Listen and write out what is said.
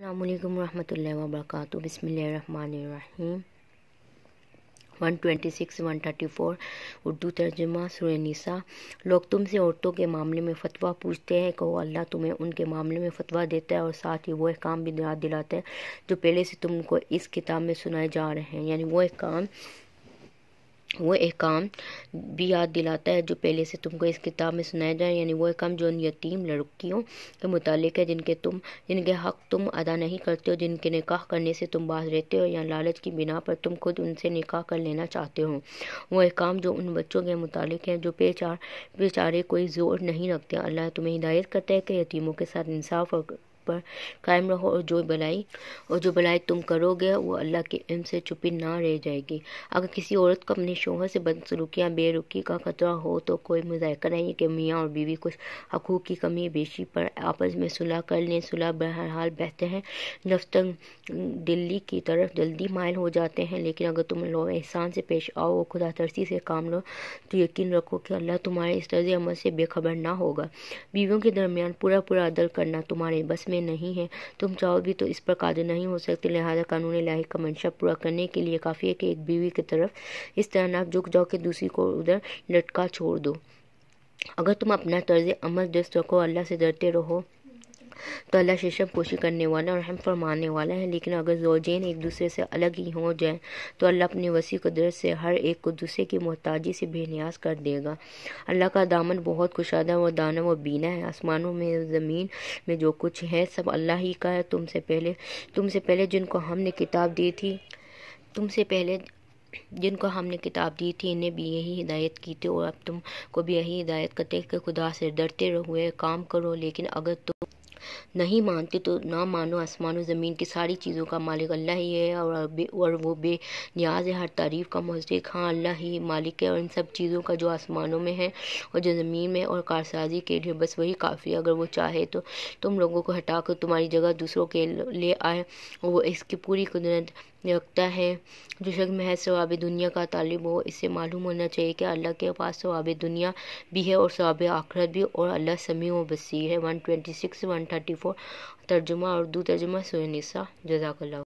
अल्लाम वरम् वर्क बसमीम one twenty six one thirty four Urdu तर्जमा सुरनिसा लोग तुमसे औरतों के मामले में फ़तवा पूछते हैं कहो अल्लाह तुम्हें उनके मामले में फ़तवा देता है और साथ ही वो काम भी याद दिलाते हैं जो पहले से तुमको इस किताब में सुनाए जा रहे हैं यानी वो काम वो एक काम भी याद दिलाता है जो पहले से तुमको इस किताब में सुनाया जाए यानी वो एक काम जो उन यतीम लड़कियों के मुतालिक है जिनके तुम जिनके हक तुम अदा नहीं करते हो जिनके निकाह करने से तुम बाहर रहते हो या लालच की बिना पर तुम खुद उनसे निकाह कर लेना चाहते हो वो एक काम जो उन बच्चों के मुतालिक है जो बेचार बेचारे कोई जोर नहीं रखते अल्लाह तुम्हें हिदायत करता है कि यतीमों के साथ इंसाफ और पर कायम रहो और जो भलाई और जो भलाई तुम करोगे वो अल्लाह के इम से छुपी ना रह जाएगी अगर किसी औरत को अपने शोहर से बदसलूकियाँ बेरुखी का खतरा हो तो कोई मुजायका नहीं कि मियाँ और बीवी कुछ हकूक़ की कमी बेशी पर आपस में सुलह कर लें सुलह बहरहाल बहते हैं नफ्तंग दिल्ली की तरफ जल्दी मायल हो जाते हैं लेकिन अगर तुम लोग एहसान से पेश आओ और खुदा तरसी से काम लो तो यकीन रखो कि अल्लाह तुम्हारे इस तर्ज अमल से बेखबर ना होगा बीवियों के दरमियान पूरा पूरा अदल करना तुम्हारे बस में में नहीं है तुम चाहो भी तो इस पर कादिर नहीं हो सकते लिहाजा कानून लाही का मंशा पूरा करने के लिए काफ़ी है कि एक बीवी की तरफ इस तरह नाक झुक जाओ कि दूसरी को उधर लटका छोड़ दो अगर तुम अपना तर्ज अमल दस्त रखो अल्लाह से डरते रहो तो अल्लाह से कोशिश कोशी करने वाला और हम फरमाने वाला है लेकिन अगर जोजेन एक दूसरे से अलग ही हो जाए तो अल्लाह अपनी वसी कुदरत से हर एक को दूसरे की मोहताजी से बेनियाज कर देगा अल्लाह का दामन बहुत कुशादा व दाना व बीना है आसमानों में ज़मीन में जो कुछ है सब अल्लाह ही का है तुमसे पहले तुमसे पहले जिनको हमने किताब दी थी तुमसे पहले जिनको हमने किताब दी थी इन्हें भी यही हिदायत की थी और अब तुम को भी यही हिदायत करते कि खुदा से डरते रहो काम करो लेकिन अगर तुम नहीं मानते तो ना मानो आसमान ज़मीन की सारी चीज़ों का मालिक अल्लाह ही है और बे और वो बे न्याज है हर तारीफ़ का मुस्तक हाँ अल्लाह ही मालिक है और इन सब चीज़ों का जो आसमानों में है और जो ज़मीन में और कारसाजी के लिए बस वही काफ़ी अगर वो चाहे तो तुम लोगों को हटा कर तुम्हारी जगह दूसरों के लिए आए और वो इसकी पूरी कुदरत रखता है जो शख्स महज सवाब दुनिया का तालिब हो इससे मालूम होना चाहिए कि अल्लाह के पास सवाब दुनिया भी है और सवाब आखरत भी और अल्लाह समी व बसी है one twenty six one thirty thirty four तर्जुमा उर्दू तर्जुमा सुनिसा जजाकल्ला